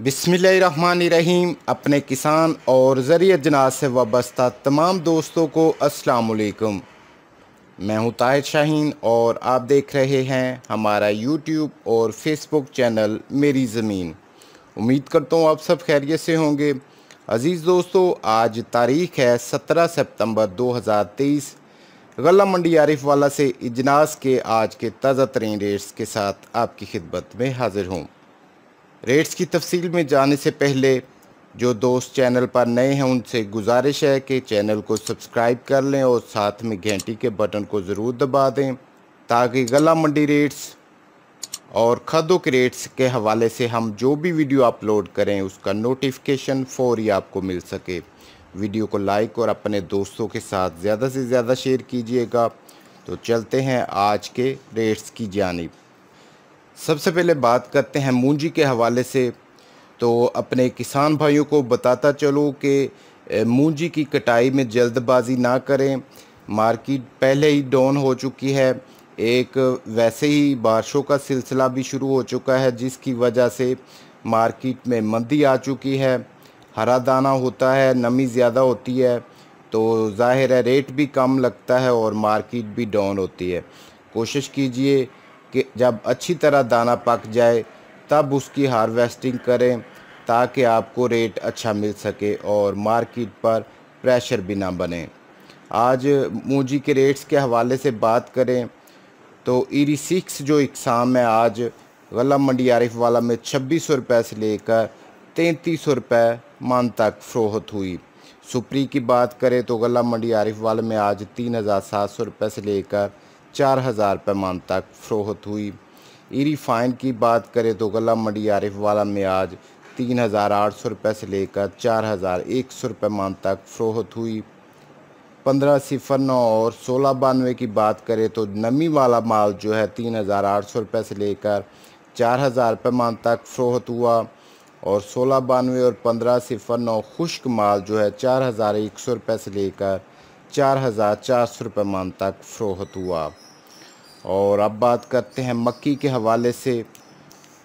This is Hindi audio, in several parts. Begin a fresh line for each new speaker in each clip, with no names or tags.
बिसमीम अपने किसान और ज़रिए जनाज से वाबस्ता तमाम दोस्तों को वालेकुम मैं हूं ताहिर शाहीन और आप देख रहे हैं हमारा यूट्यूब और फेसबुक चैनल मेरी ज़मीन उम्मीद करता हूं आप सब खैरियत से होंगे अज़ीज़ दोस्तों आज तारीख़ है 17 सितंबर 2023 गला मंडी आरिफ वाला से इजनास के आज के ताज़ा तरीन रेट्स के साथ आपकी खिदमत में हाज़िर हूँ रेट्स की तफसील में जाने से पहले जो दोस्त चैनल पर नए हैं उनसे गुजारिश है कि चैनल को सब्सक्राइब कर लें और साथ में घंटी के बटन को ज़रूर दबा दें ताकि गला मंडी रेट्स और खदों के रेट्स के हवाले से हम जो भी वीडियो अपलोड करें उसका नोटिफिकेशन फ़ौरी आपको मिल सके वीडियो को लाइक और अपने दोस्तों के साथ ज़्यादा से ज़्यादा शेयर कीजिएगा तो चलते हैं आज के रेट्स की जानब सबसे पहले बात करते हैं मूंजी के हवाले से तो अपने किसान भाइयों को बताता चलो कि मूंजी की कटाई में जल्दबाजी ना करें मार्केट पहले ही डाउन हो चुकी है एक वैसे ही बारिशों का सिलसिला भी शुरू हो चुका है जिसकी वजह से मार्केट में मंदी आ चुकी है हरा दाना होता है नमी ज़्यादा होती है तो ज़ाहिर है रेट भी कम लगता है और मार्केट भी डाउन होती है कोशिश कीजिए कि जब अच्छी तरह दाना पक जाए तब उसकी हार्वेस्टिंग करें ताकि आपको रेट अच्छा मिल सके और मार्केट पर प्रेशर भी ना बने आज मूजी के रेट्स के हवाले से बात करें तो ईरी सिक्स जो इकसाम है आज गला मंडी आरिफ वाला में छब्बीस सौ रुपये से लेकर तैंतीस सौ रुपये मान तक फ़रोहत हुई सुप्री की बात करें तो गला मंडी आरिफ वाले में आज तीन हज़ार सात सौ रुपये से लेकर चार हज़ार पैमान तक फ़रोहत हुई ई रिफाइन की बात करें तो गला मंडी आरिफ वाला में आज तीन हज़ार आठ सौ रुपये से लेकर चार हज़ार एक सौ रुपये मान तक फ़रोहत हुई पंद्रह सिफर नौ और सोलह बानवे की बात करें तो नमी वाला माल जो है तीन हज़ार आठ सौ रुपये से लेकर चार हज़ार पैमान तक फ़रोहत हुआ और सोलह बानवे और पंद्रह सिफर नौ खुश्क माल जो है चार हज़ार एक सौ रुपये से लेकर चार हज़ार चार सौ रुपये मान तक फ़रोहत हुआ और अब बात करते हैं मक्की के हवाले से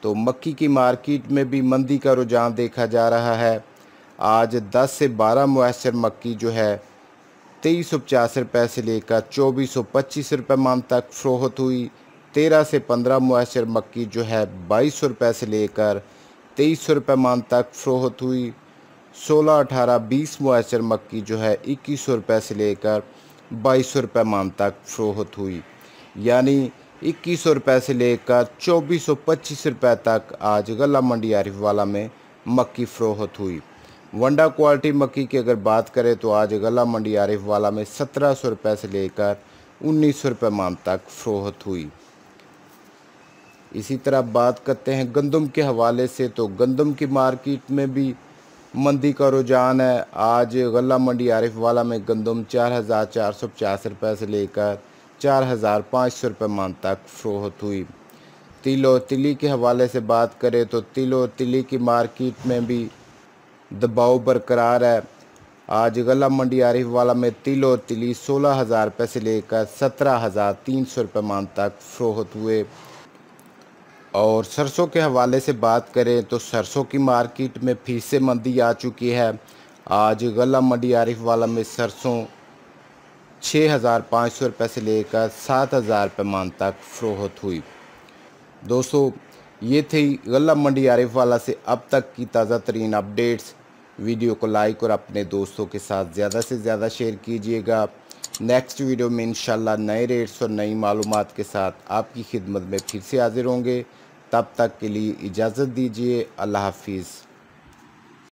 तो मक्की की मार्केट में भी मंदी का रुझान देखा जा रहा है आज 10 से 12 मैसर मक्की जो है तेईस सौ पचास रुपये से लेकर चौबीस सौ पच्चीस रुपये मान तक फ़रोहत हुई तेरह से पंद्रह मैसर मक्की जो है बाईस सौ रुपये से लेकर तेईस सौ रुपये मान तक फ़रोहत हुई सोलह अठारह बीस मुआसर मक्की जो है इक्कीस सौ रुपये से लेकर बाईस सौ रुपये मान तक फरोहत हुई यानी इक्कीस सौ रुपये से लेकर चौबीस सौ पच्चीस रुपये तक आज गला मंडी आरिफ वाला में मक्की फ़रोहत हुई वंडा क्वालिटी मक्की की अगर बात करें तो आज गला मंडी आरिफ वाला में सत्रह सौ रुपये से लेकर उन्नीस सौ रुपये मान तक फ़रोहत हुई इसी तरह बात करते हैं गंदम के हवाले से तो गंदम की मार्केट में भी मंदी का रुझान है आज गला मंडी आरिफ वाला में गंदम चार हज़ार चार सौ पचास रुपये से लेकर चार हज़ार पाँच सौ रुपये मान तक फरोहत हुई तिलो तिली के हवाले से बात करें तो तिलो तिली की मार्केट में भी दबाव बरकरार है आज गला मंडी आरिफ वाला में तिलो तिली सोलह हज़ार रुपये से लेकर सत्रह हज़ार तीन सौ रुपये मान तक फरोहत हुए और सरसों के हवाले से बात करें तो सरसों की मार्केट में फिर से मंदी आ चुकी है आज गला मंडी आरिफ वाला में सरसों छः हज़ार पाँच सौ रुपये से लेकर सात हज़ार मान तक फरोहत हुई दोस्तों ये थी गला मंडी आरिफ वाला से अब तक की ताज़ा तरीन अपडेट्स वीडियो को लाइक और अपने दोस्तों के साथ ज़्यादा से ज़्यादा शेयर कीजिएगा नेक्स्ट वीडियो में इंशाल्लाह नए रेट्स और नई मालूम के साथ आपकी खिदमत में फिर से हाजिर होंगे तब तक के लिए इजाज़त दीजिए अल्लाह हाफिज़